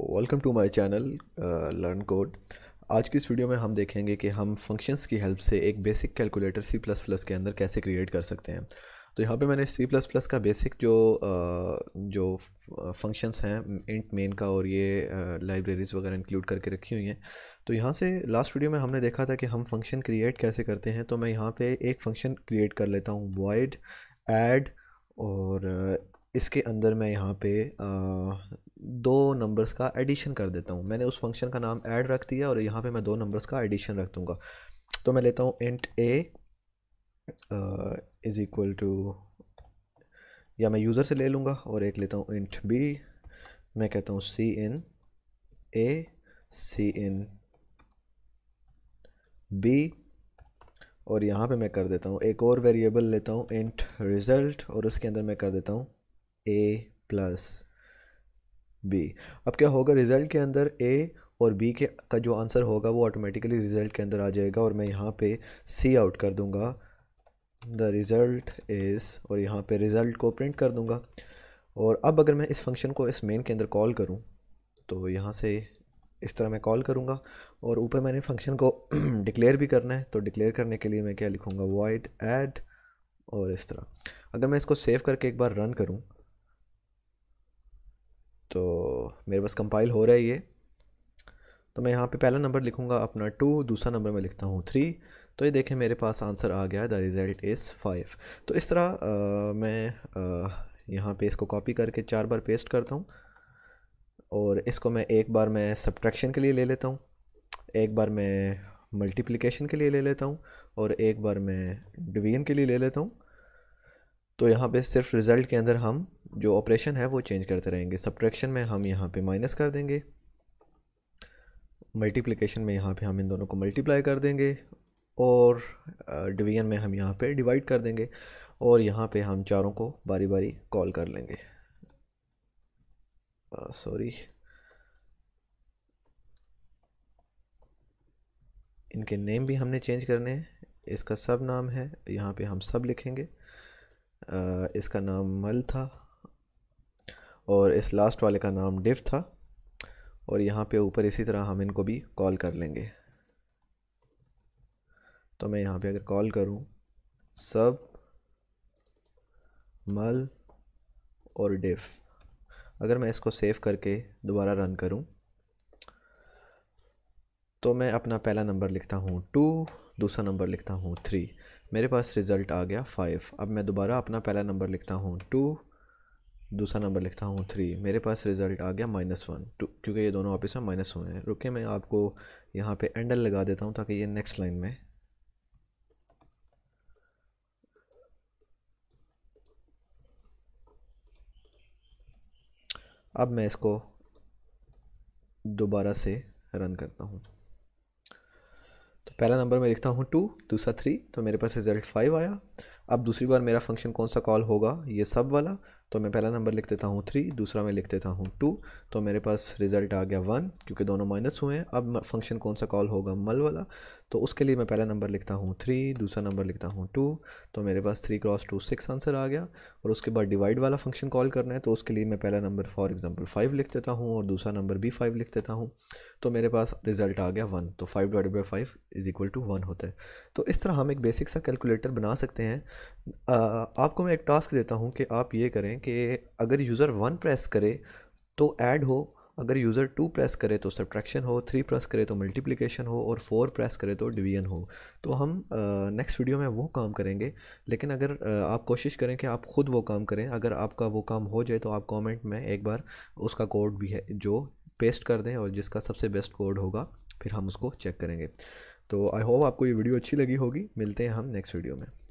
welcome to my channel learn code आज की इस वीडियो में हम देखेंगे कि हम फंक्शंस की हेल्प से एक basic calculator C plus plus के अंदर कैसे क्रिएट कर सकते हैं तो यहाँ पे मैंने सी प्लस प्लस का बेसिक जो uh, जो फंक्शंस uh, हैं इंट मेन का और ये लाइब्रेरीज़ uh, वगैरह इंक्लूड करके रखी हुई हैं तो यहाँ से लास्ट वीडियो में हमने देखा था कि हम फंक्शन क्रिएट कैसे करते हैं तो मैं यहाँ पर एक फंक्शन क्रिएट कर लेता हूँ वाइड एड और इसके अंदर मैं यहाँ पे दो नंबर्स का एडिशन कर देता हूँ मैंने उस फंक्शन का नाम ऐड रख दिया और यहाँ पे मैं दो नंबर्स का एडिशन रख दूँगा तो मैं लेता हूँ int A is equal to या मैं यूज़र से ले लूँगा और एक लेता हूँ इंट बी मैं कहता हूँ सी इन ए सी इन बी और यहाँ पे मैं कर देता हूँ एक और वेरिएबल लेता हूँ इंट रिज़ल्ट और उसके अंदर मैं कर देता हूँ ए प्लस बी अब क्या होगा रिज़ल्ट के अंदर ए और बी के का जो आंसर होगा वो ऑटोमेटिकली रिज़ल्ट के अंदर आ जाएगा और मैं यहाँ पे सी आउट कर दूँगा द रिज़ल्ट इज़ और यहाँ पे रिज़ल्ट को प्रिंट कर दूँगा और अब अगर मैं इस फंक्शन को इस मेन के अंदर कॉल करूँ तो यहाँ से इस तरह मैं कॉल करूँगा और ऊपर मैंने फंक्शन को डिक्लेयर भी करना है तो डिक्लेयर करने के लिए मैं क्या लिखूँगा वाइड एड और इस तरह अगर मैं इसको सेव करके एक बार रन करूँ तो मेरे पास कंपाइल हो रहा है ये तो मैं यहाँ पे पहला नंबर लिखूँगा अपना टू दूसरा नंबर मैं लिखता हूँ थ्री तो ये देखें मेरे पास आंसर आ गया द रिज़ल्ट इज़ फाइव तो इस तरह आ, मैं आ, यहाँ पे इसको कॉपी करके चार बार पेस्ट करता हूँ और इसको मैं एक बार मैं सब्ट्रैक्शन के लिए ले लेता हूँ एक बार मैं मल्टीप्लिकेशन के लिए ले लेता हूँ और एक बार मैं डिवीजन के लिए ले लेता हूँ तो यहाँ पे सिर्फ रिज़ल्ट के अंदर हम जो ऑपरेशन है वो चेंज करते रहेंगे सब्ट्रैक्शन में हम यहाँ पे माइनस कर देंगे मल्टीप्लिकेशन में यहाँ पे हम इन दोनों को मल्टीप्लाई कर देंगे और डिवीजन में हम यहाँ पे डिवाइड कर देंगे और यहाँ पे हम चारों को बारी बारी कॉल कर लेंगे सॉरी इनके नेम भी हमने चेंज करने हैं इसका सब नाम है यहाँ पे हम सब लिखेंगे आ, इसका नाम मल था और इस लास्ट वाले का नाम डिफ था और यहाँ पे ऊपर इसी तरह हम इनको भी कॉल कर लेंगे तो मैं यहाँ पे अगर कॉल करूँ सब मल और डिफ अगर मैं इसको सेव करके दोबारा रन करूँ तो मैं अपना पहला नंबर लिखता हूँ टू दूसरा नंबर लिखता हूँ थ्री मेरे पास रिज़ल्ट आ गया फाइव अब मैं दोबारा अपना पहला नंबर लिखता हूँ टू दूसरा नंबर लिखता हूँ थ्री मेरे पास रिज़ल्ट आ गया माइनस वन टू क्योंकि ये दोनों आपस में माइनस हुए हैं रुके मैं आपको यहाँ पे एंडल लगा देता हूँ ताकि ये नेक्स्ट लाइन में अब मैं इसको दोबारा से रन करता हूँ तो पहला नंबर मैं लिखता हूँ टू दूसरा थ्री तो मेरे पास रिज़ल्ट फाइव आया अब दूसरी बार मेरा फंक्शन कौन सा कॉल होगा ये सब वाला तो मैं पहला नंबर लिख देता हूँ थ्री दूसरा मैं लिख देता हूँ टू तो मेरे पास रिज़ल्ट आ गया वन क्योंकि दोनों माइनस हुए हैं अब फंक्शन कौन सा कॉल होगा मल वाला तो उसके लिए मैं पहला नंबर लिखता हूँ थ्री दूसरा नंबर लिखता हूँ टू तो मेरे पास three cross two six answer आ गया और उसके बाद डिवाइड वाला फंक्शन कॉल करना है तो उसके लिए मैं पहला नंबर फॉर एग्ज़ाम्पल फाइव लिख देता हूँ और दूसरा नंबर भी फाइव लिख देता हूँ तो मेरे पास रिज़ल्ट आ गया वन तो five divide by five is equal to one होता है तो इस तरह हम एक बेसिक सा कैलकुलेटर बना सकते हैं आपको मैं एक टास्क देता हूँ कि आप ये करें हैं कि अगर यूज़र वन प्रेस करे तो ऐड हो अगर यूज़र टू प्रेस करे तो सब्ट्रैक्शन हो थ्री प्रेस करे तो मल्टीप्लिकेशन हो और फोर प्रेस करे तो डिवीजन हो तो हम नेक्स्ट वीडियो में वो काम करेंगे लेकिन अगर uh, आप कोशिश करें कि आप ख़ुद वो काम करें अगर आपका वो काम हो जाए तो आप कमेंट में एक बार उसका कोड भी है जो पेस्ट कर दें और जिसका सबसे बेस्ट कोड होगा फिर हम उसको चेक करेंगे तो आई होप आपको ये वीडियो अच्छी लगी होगी मिलते हैं हम नेक्स्ट वीडियो में